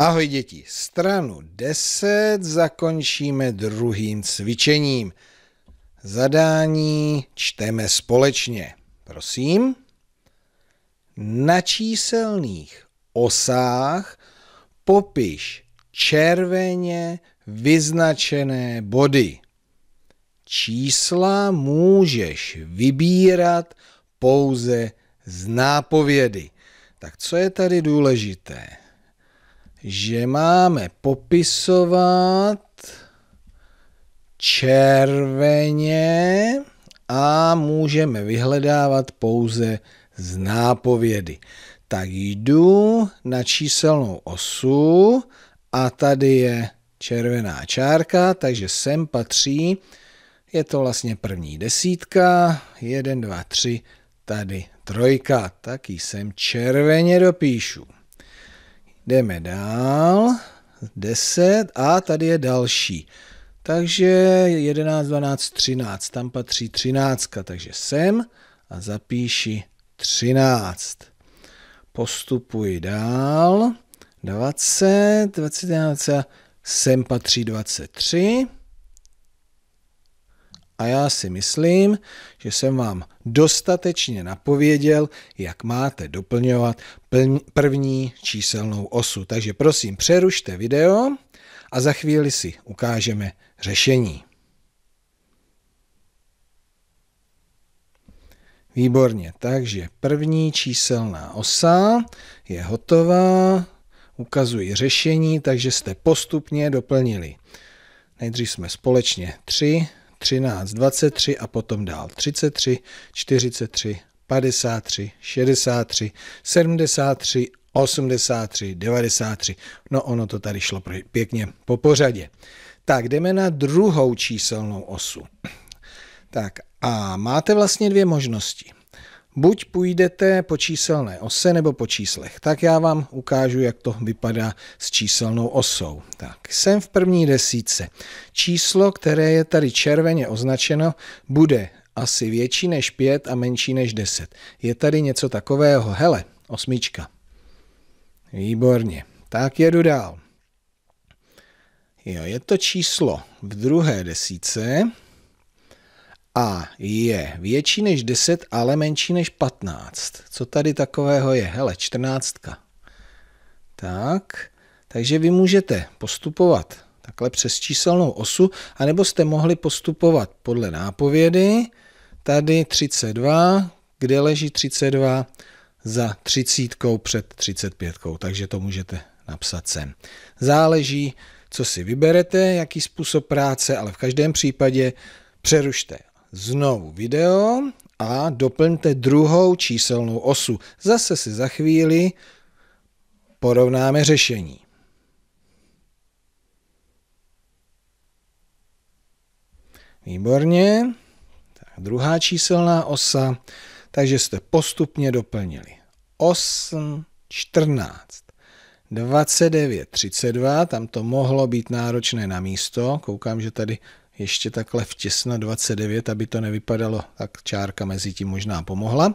Ahoj děti, stranu 10 zakončíme druhým cvičením. Zadání čteme společně. Prosím. Na číselných osách popiš červeně vyznačené body. Čísla můžeš vybírat pouze z nápovědy. Tak co je tady důležité? že máme popisovat červeně a můžeme vyhledávat pouze z nápovědy. Tak jdu na číselnou osu a tady je červená čárka, takže sem patří, je to vlastně první desítka, 1, 2, 3, tady trojka, tak ji sem červeně dopíšu. Jdeme dál. 10 a tady je další. Takže 11, 12, 13. Tam patří 13, takže sem a zapíši 13. Postupuji dál. 20, 21, sem patří 23 a já si myslím, že jsem vám dostatečně napověděl, jak máte doplňovat první číselnou osu. Takže prosím, přerušte video a za chvíli si ukážeme řešení. Výborně, takže první číselná osa je hotová, ukazuji řešení, takže jste postupně doplnili. Nejdřív jsme společně 3, 13, 23 a potom dál 33, 43, 53, 63, 73, 83, 93. No ono to tady šlo pěkně po pořadě. Tak jdeme na druhou číselnou osu. Tak a máte vlastně dvě možnosti. Buď půjdete po číselné ose nebo po číslech. Tak já vám ukážu, jak to vypadá s číselnou osou. Tak, jsem v první desíce. Číslo, které je tady červeně označeno, bude asi větší než 5 a menší než 10. Je tady něco takového. Hele, osmička. Výborně. Tak jedu dál. Jo, je to číslo v druhé desíce. A je větší než 10, ale menší než 15. Co tady takového je? Hele, 14. Tak, takže vy můžete postupovat takhle přes číselnou osu, anebo jste mohli postupovat podle nápovědy. Tady 32, kde leží 32? Za 30 před 35, takže to můžete napsat sem. Záleží, co si vyberete, jaký způsob práce, ale v každém případě přerušte znovu video a doplňte druhou číselnou osu. Zase si za chvíli porovnáme řešení. Výborně. Tak, druhá číselná osa. Takže jste postupně doplnili. 8, 14, 29, 32. Tam to mohlo být náročné na místo. Koukám, že tady ještě takhle vtěsna 29, aby to nevypadalo, tak čárka mezi tím možná pomohla.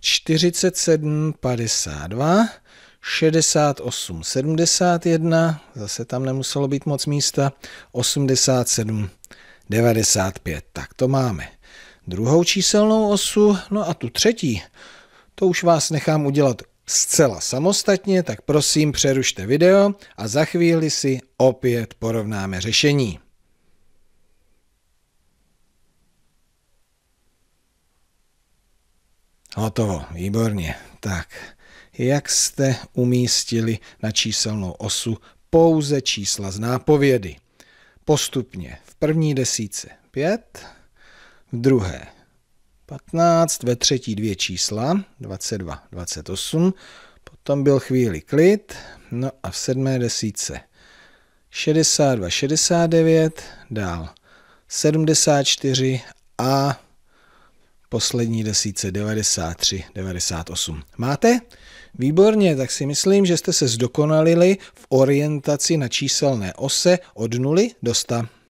47, 52, 68, 71, zase tam nemuselo být moc místa, 87, 95. Tak to máme. Druhou číselnou osu, no a tu třetí, to už vás nechám udělat zcela samostatně, tak prosím přerušte video a za chvíli si opět porovnáme řešení. Hotovo, výborně. Tak, jak jste umístili na číselnou osu pouze čísla z nápovědy? Postupně v první desíce 5, v druhé 15, ve třetí dvě čísla 22, 28, potom byl chvíli klid, no a v sedmé desíce 62, 69, dál 74 a poslední desíce 93-98. Máte? Výborně, tak si myslím, že jste se zdokonalili v orientaci na číselné ose od 0 do 100.